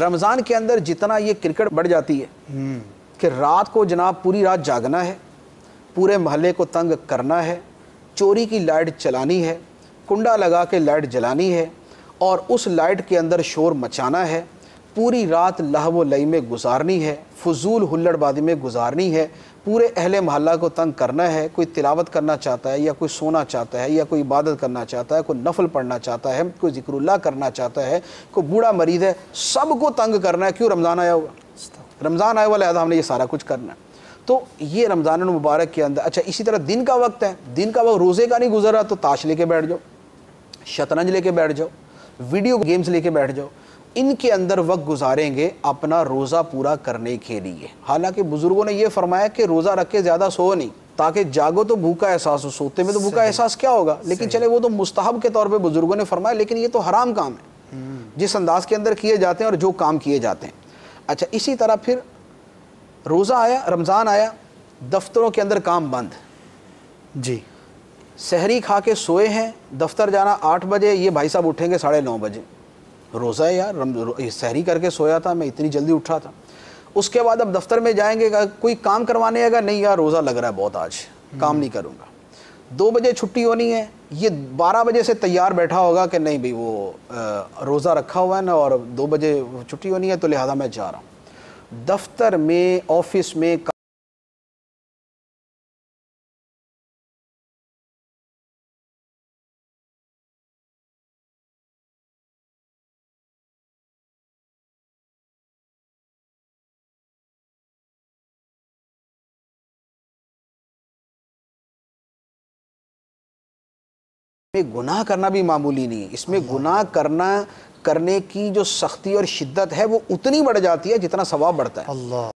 रमज़ान के अंदर जितना ये क्रिकेट बढ़ जाती है कि रात को जनाब पूरी रात जागना है पूरे महल्ले को तंग करना है चोरी की लाइट चलानी है कुंडा लगा के लाइट जलानी है और उस लाइट के अंदर शोर मचाना है पूरी रात लहव लई में गुजारनी है फजूल हुल्लड़बाजी में गुजारनी है पूरे अहले महल्ला को तंग करना है कोई तिलावत करना चाहता है या कोई सोना चाहता है या कोई इबादत करना चाहता है कोई नफल पढ़ना चाहता है कोई जिक्रुल्ला करना चाहता है कोई बूढ़ा मरीज है सबको तंग करना है क्यों रमज़ान आया हुआ रमज़ान आया हुआ लिहाजा हमने ये सारा कुछ करना है तो ये रमज़ान मुबारक के अंदर अच्छा इसी तरह दिन का वक्त है दिन का वक्त रोज़े का नहीं गुजर रहा तो ताश लेके बैठ जाओ शतरंज लेके बैठ जाओ वीडियो गेम्स लेके बैठ जाओ इनके अंदर वक्त गुजारेंगे अपना रोज़ा पूरा करने के लिए हालांकि बुज़ुर्गों ने यह फरमाया कि रोज़ा रख के ज़्यादा सो नहीं ताकि जागो तो भूखा एहसास हो सोते में तो भूखा एहसास क्या होगा लेकिन चले वो तो मुस्तहब के तौर पे बुज़ुर्गों ने फरमाया लेकिन ये तो हराम काम है हम्म। जिस अंदाज के अंदर किए जाते हैं और जो काम किए जाते हैं अच्छा इसी तरह फिर रोज़ा आया रमज़ान आया दफ्तरों के अंदर काम बंद जी सहरी खा के सोए हैं दफ्तर जाना आठ बजे ये भाई साहब उठेंगे साढ़े नौ बजे रोज़ा यार सहरी करके सोया था मैं इतनी जल्दी उठा था उसके बाद अब दफ्तर में जाएंगे कोई काम करवाने आएगा नहीं यार रोज़ा लग रहा है बहुत आज काम नहीं करूँगा दो बजे छुट्टी होनी है ये बारह बजे से तैयार बैठा होगा कि नहीं भाई वो रोज़ा रखा हुआ है ना और दो बजे छुट्टी होनी है तो लिहाजा मैं जा रहा हूँ दफ्तर में ऑफिस में में गुनाह करना भी मामूली नहीं है इसमें गुनाह करना करने की जो सख्ती और शिद्दत है वो उतनी बढ़ जाती है जितना सवाब बढ़ता है अल्लाह